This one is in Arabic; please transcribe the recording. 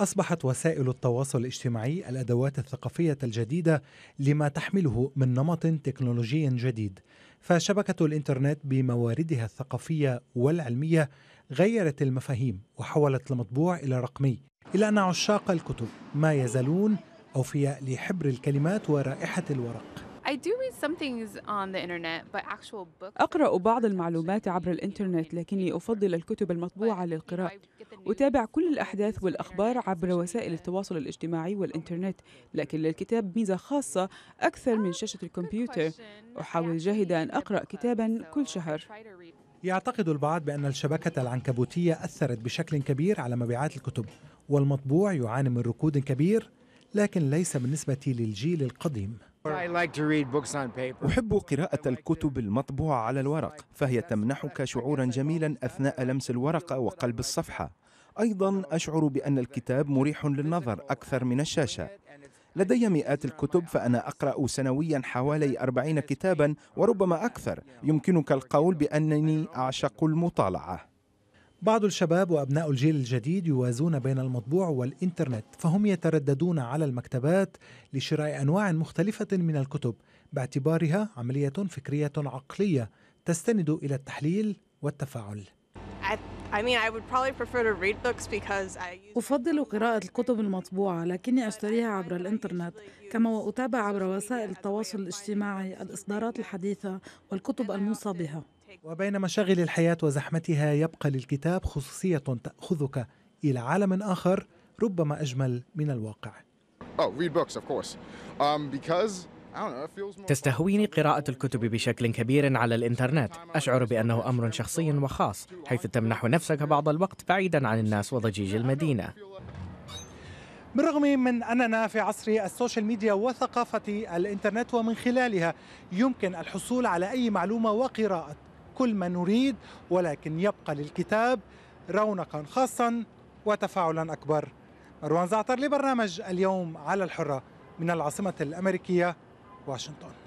أصبحت وسائل التواصل الاجتماعي الأدوات الثقافية الجديدة لما تحمله من نمط تكنولوجي جديد، فشبكة الإنترنت بمواردها الثقافية والعلمية غيرت المفاهيم وحولت المطبوع إلى رقمي، إلا أن عشاق الكتب ما يزالون أوفياء لحبر الكلمات ورائحة الورق. أقرأ بعض المعلومات عبر الإنترنت لكني أفضل الكتب المطبوعة للقراءة أتابع كل الأحداث والأخبار عبر وسائل التواصل الاجتماعي والإنترنت لكن للكتاب ميزة خاصة أكثر من oh, شاشة الكمبيوتر أحاول جاهدا أن أقرأ uh, كتابا كل شهر يعتقد البعض بأن الشبكة العنكبوتية أثرت بشكل كبير على مبيعات الكتب والمطبوع يعاني من ركود كبير لكن ليس بالنسبة للجيل القديم أحب قراءة الكتب المطبوعة على الورق فهي تمنحك شعورا جميلا أثناء لمس الورقة وقلب الصفحة أيضا أشعر بأن الكتاب مريح للنظر أكثر من الشاشة لدي مئات الكتب فأنا أقرأ سنويا حوالي أربعين كتابا وربما أكثر يمكنك القول بأنني أعشق المطالعة بعض الشباب وأبناء الجيل الجديد يوازون بين المطبوع والإنترنت فهم يترددون على المكتبات لشراء أنواع مختلفة من الكتب باعتبارها عملية فكرية عقلية تستند إلى التحليل والتفاعل أفضل قراءة الكتب المطبوعة لكني أشتريها عبر الإنترنت كما وأتابع عبر وسائل التواصل الاجتماعي الإصدارات الحديثة والكتب الموصى بها وبين مشاغل الحياة وزحمتها يبقى للكتاب خصوصية تأخذك إلى عالم آخر ربما أجمل من الواقع oh, um, تستهويني قراءة الكتب بشكل كبير على الإنترنت أشعر بأنه أمر شخصي وخاص حيث تمنح نفسك بعض الوقت بعيدا عن الناس وضجيج المدينة بالرغم من أننا في عصر السوشيال ميديا وثقافة الإنترنت ومن خلالها يمكن الحصول على أي معلومة وقراءة كل ما نريد ولكن يبقى للكتاب رونقا خاصا وتفاعلا أكبر مروان زعتر لبرنامج اليوم على الحرة من العاصمة الأمريكية واشنطن